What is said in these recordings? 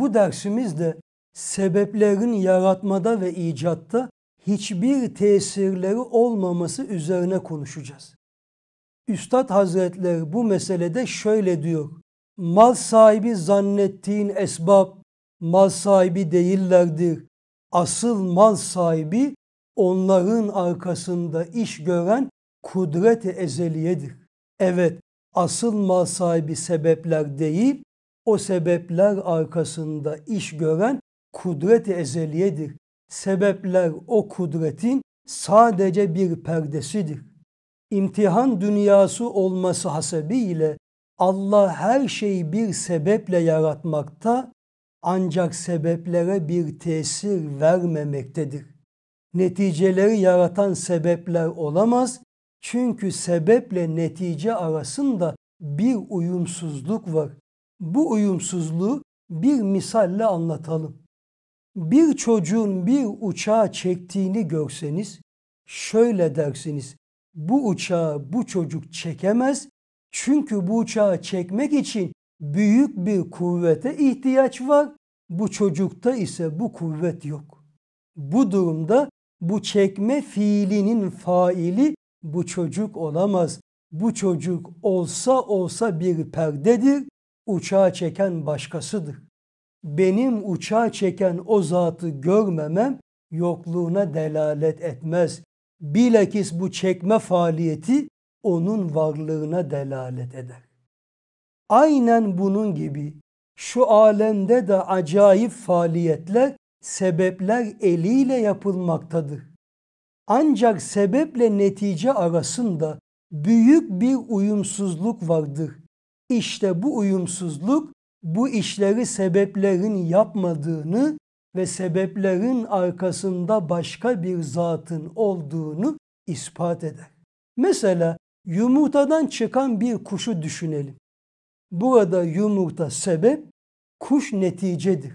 bu dersimizde sebeplerin yaratmada ve icatta hiçbir tesirleri olmaması üzerine konuşacağız. Üstad Hazretleri bu meselede şöyle diyor. Mal sahibi zannettiğin esbab mal sahibi değillerdir. Asıl mal sahibi onların arkasında iş gören kudret-i ezeliyedir. Evet asıl mal sahibi sebepler değil o sebepler arkasında iş gören kudret-i ezeliyedir. Sebepler o kudretin sadece bir perdesidir. İmtihan dünyası olması hasebiyle Allah her şeyi bir sebeple yaratmakta ancak sebeplere bir tesir vermemektedir. Neticeleri yaratan sebepler olamaz çünkü sebeple netice arasında bir uyumsuzluk var bu uyumsuzluğu bir misalle anlatalım. Bir çocuğun bir uçağa çektiğini görseniz şöyle dersiniz. Bu uçağı bu çocuk çekemez çünkü bu uçağı çekmek için büyük bir kuvvete ihtiyaç var. Bu çocukta ise bu kuvvet yok. Bu durumda bu çekme fiilinin faili bu çocuk olamaz. Bu çocuk olsa olsa bir perdedir uçağa çeken başkasıdır. Benim uçağa çeken o zatı görmemem yokluğuna delalet etmez. Bilakis bu çekme faaliyeti onun varlığına delalet eder. Aynen bunun gibi şu alemde de acayip faaliyetler sebepler eliyle yapılmaktadır. Ancak sebeple netice arasında büyük bir uyumsuzluk vardır. İşte bu uyumsuzluk bu işleri sebeplerin yapmadığını ve sebeplerin arkasında başka bir zatın olduğunu ispat eder. Mesela yumurtadan çıkan bir kuşu düşünelim. Burada yumurta sebep, kuş neticedir.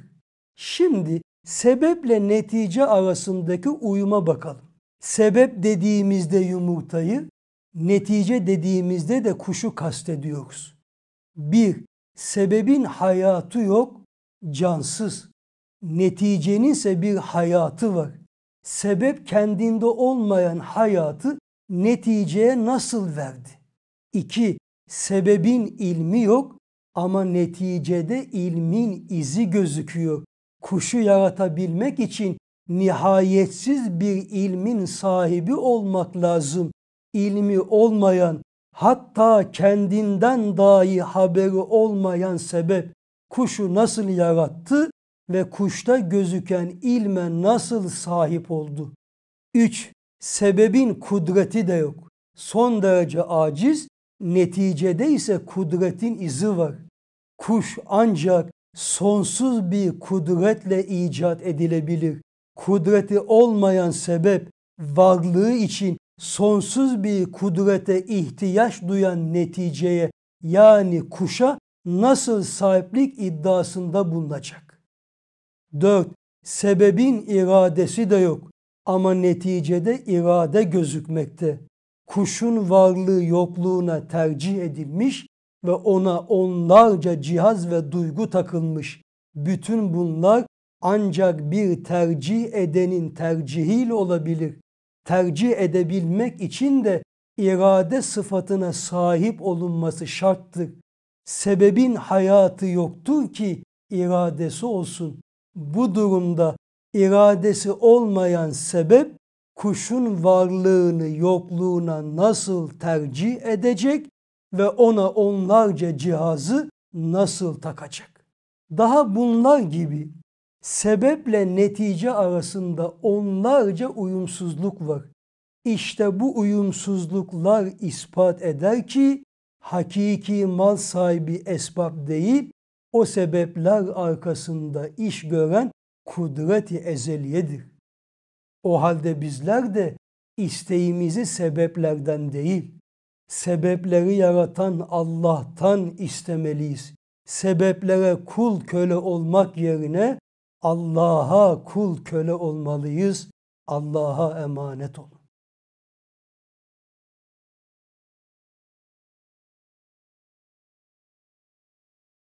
Şimdi sebeple netice arasındaki uyuma bakalım. Sebep dediğimizde yumurtayı, netice dediğimizde de kuşu kastediyoruz. Bir, sebebin hayatı yok, cansız. Neticenin ise bir hayatı var. Sebep kendinde olmayan hayatı neticeye nasıl verdi? İki, sebebin ilmi yok ama neticede ilmin izi gözüküyor. Kuşu yaratabilmek için nihayetsiz bir ilmin sahibi olmak lazım. İlmi olmayan hatta kendinden dahi haberi olmayan sebep kuşu nasıl yarattı ve kuşta gözüken ilme nasıl sahip oldu? 3. Sebebin kudreti de yok. Son derece aciz, neticede ise kudretin izi var. Kuş ancak sonsuz bir kudretle icat edilebilir. Kudreti olmayan sebep varlığı için sonsuz bir kudrete ihtiyaç duyan neticeye yani kuşa nasıl sahiplik iddiasında bulunacak? 4. Sebebin iradesi de yok ama neticede irade gözükmekte. Kuşun varlığı yokluğuna tercih edilmiş ve ona onlarca cihaz ve duygu takılmış. Bütün bunlar ancak bir tercih edenin tercihiyle olabilir tercih edebilmek için de irade sıfatına sahip olunması şarttır. Sebebin hayatı yoktur ki iradesi olsun. Bu durumda iradesi olmayan sebep kuşun varlığını yokluğuna nasıl tercih edecek ve ona onlarca cihazı nasıl takacak? Daha bunlar gibi sebeple netice arasında onlarca uyumsuzluk var. İşte bu uyumsuzluklar ispat eder ki hakiki mal sahibi esbab değil, o sebepler arkasında iş gören kudreti ezeliyedir. O halde bizler de isteğimizi sebeplerden değil, sebepleri yaratan Allah'tan istemeliyiz. Sebeplere kul köle olmak yerine Allah'a kul köle olmalıyız. Allah'a emanet olun.